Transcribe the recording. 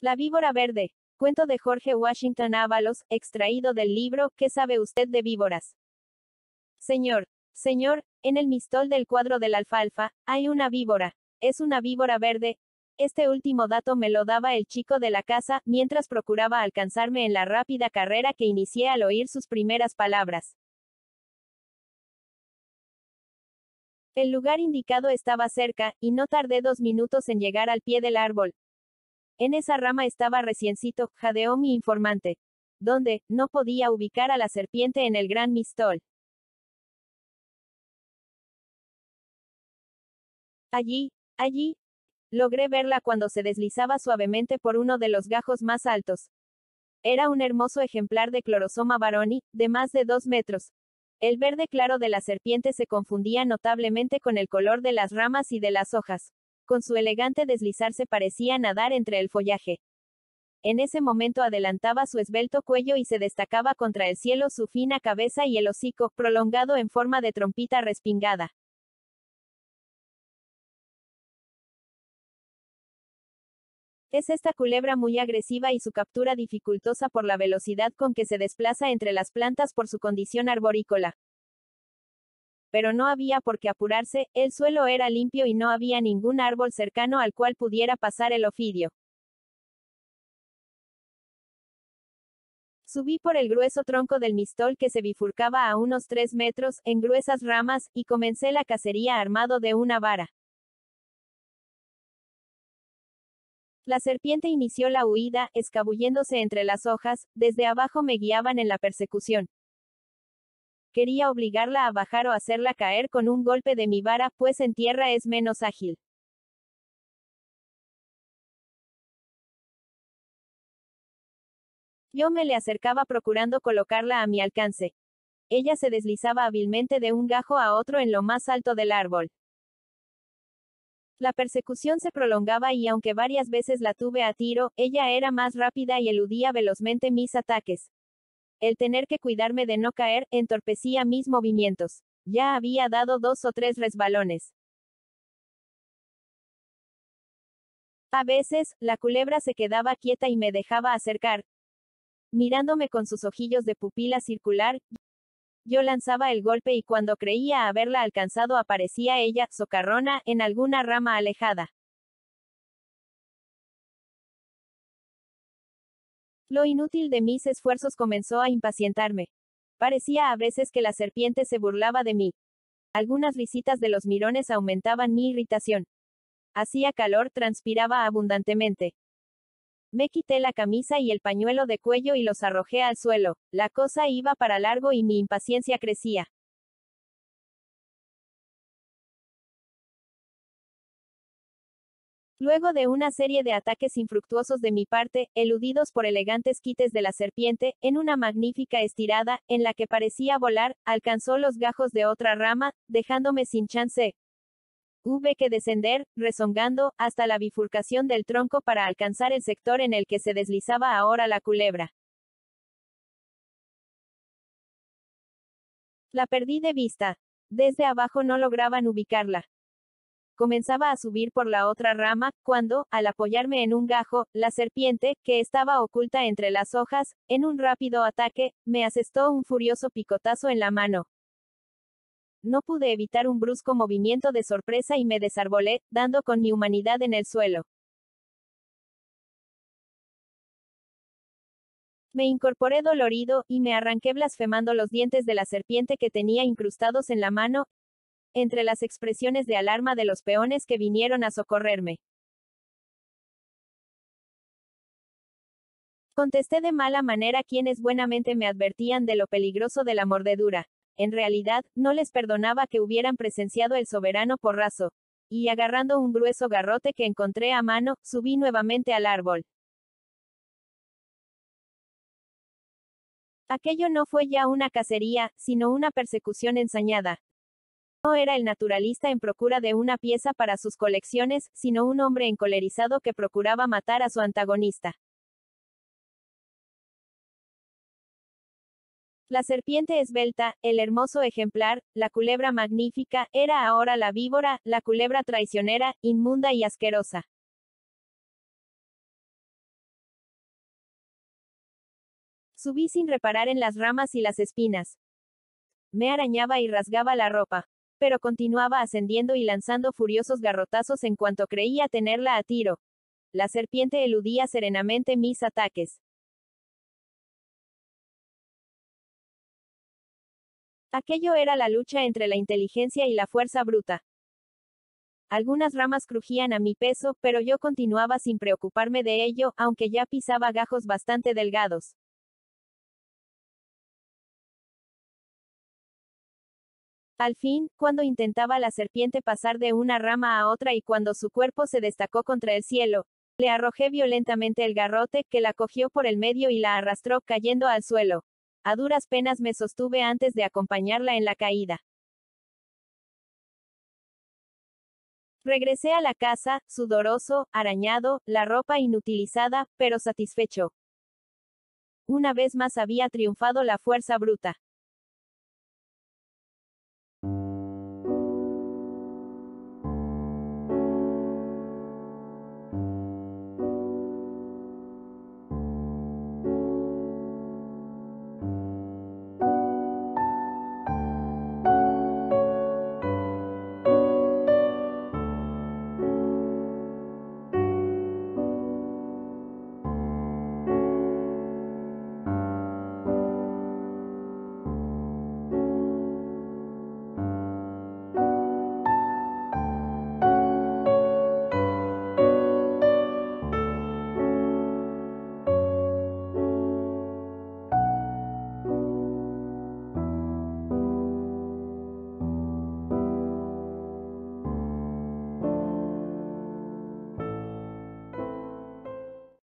La víbora verde. Cuento de Jorge Washington Ábalos, extraído del libro ¿Qué sabe usted de víboras? Señor. Señor, en el mistol del cuadro del alfalfa, hay una víbora. Es una víbora verde. Este último dato me lo daba el chico de la casa, mientras procuraba alcanzarme en la rápida carrera que inicié al oír sus primeras palabras. El lugar indicado estaba cerca, y no tardé dos minutos en llegar al pie del árbol, en esa rama estaba reciencito, jadeó mi informante. Donde, no podía ubicar a la serpiente en el gran mistol. Allí, allí. Logré verla cuando se deslizaba suavemente por uno de los gajos más altos. Era un hermoso ejemplar de clorosoma baroni, de más de dos metros. El verde claro de la serpiente se confundía notablemente con el color de las ramas y de las hojas con su elegante deslizarse parecía nadar entre el follaje. En ese momento adelantaba su esbelto cuello y se destacaba contra el cielo su fina cabeza y el hocico, prolongado en forma de trompita respingada. Es esta culebra muy agresiva y su captura dificultosa por la velocidad con que se desplaza entre las plantas por su condición arborícola pero no había por qué apurarse, el suelo era limpio y no había ningún árbol cercano al cual pudiera pasar el ofidio. Subí por el grueso tronco del mistol que se bifurcaba a unos tres metros, en gruesas ramas, y comencé la cacería armado de una vara. La serpiente inició la huida, escabulléndose entre las hojas, desde abajo me guiaban en la persecución quería obligarla a bajar o hacerla caer con un golpe de mi vara, pues en tierra es menos ágil. Yo me le acercaba procurando colocarla a mi alcance. Ella se deslizaba hábilmente de un gajo a otro en lo más alto del árbol. La persecución se prolongaba y aunque varias veces la tuve a tiro, ella era más rápida y eludía velozmente mis ataques. El tener que cuidarme de no caer entorpecía mis movimientos. Ya había dado dos o tres resbalones. A veces, la culebra se quedaba quieta y me dejaba acercar. Mirándome con sus ojillos de pupila circular, yo lanzaba el golpe y cuando creía haberla alcanzado aparecía ella, socarrona, en alguna rama alejada. Lo inútil de mis esfuerzos comenzó a impacientarme. Parecía a veces que la serpiente se burlaba de mí. Algunas risitas de los mirones aumentaban mi irritación. Hacía calor, transpiraba abundantemente. Me quité la camisa y el pañuelo de cuello y los arrojé al suelo. La cosa iba para largo y mi impaciencia crecía. Luego de una serie de ataques infructuosos de mi parte, eludidos por elegantes quites de la serpiente, en una magnífica estirada, en la que parecía volar, alcanzó los gajos de otra rama, dejándome sin chance. Hube que descender, rezongando, hasta la bifurcación del tronco para alcanzar el sector en el que se deslizaba ahora la culebra. La perdí de vista. Desde abajo no lograban ubicarla comenzaba a subir por la otra rama, cuando, al apoyarme en un gajo, la serpiente, que estaba oculta entre las hojas, en un rápido ataque, me asestó un furioso picotazo en la mano. No pude evitar un brusco movimiento de sorpresa y me desarbolé, dando con mi humanidad en el suelo. Me incorporé dolorido, y me arranqué blasfemando los dientes de la serpiente que tenía incrustados en la mano, entre las expresiones de alarma de los peones que vinieron a socorrerme. Contesté de mala manera quienes buenamente me advertían de lo peligroso de la mordedura. En realidad, no les perdonaba que hubieran presenciado el soberano porrazo. Y agarrando un grueso garrote que encontré a mano, subí nuevamente al árbol. Aquello no fue ya una cacería, sino una persecución ensañada. No era el naturalista en procura de una pieza para sus colecciones, sino un hombre encolerizado que procuraba matar a su antagonista. La serpiente esbelta, el hermoso ejemplar, la culebra magnífica, era ahora la víbora, la culebra traicionera, inmunda y asquerosa. Subí sin reparar en las ramas y las espinas. Me arañaba y rasgaba la ropa pero continuaba ascendiendo y lanzando furiosos garrotazos en cuanto creía tenerla a tiro. La serpiente eludía serenamente mis ataques. Aquello era la lucha entre la inteligencia y la fuerza bruta. Algunas ramas crujían a mi peso, pero yo continuaba sin preocuparme de ello, aunque ya pisaba gajos bastante delgados. Al fin, cuando intentaba la serpiente pasar de una rama a otra y cuando su cuerpo se destacó contra el cielo, le arrojé violentamente el garrote, que la cogió por el medio y la arrastró cayendo al suelo. A duras penas me sostuve antes de acompañarla en la caída. Regresé a la casa, sudoroso, arañado, la ropa inutilizada, pero satisfecho. Una vez más había triunfado la fuerza bruta.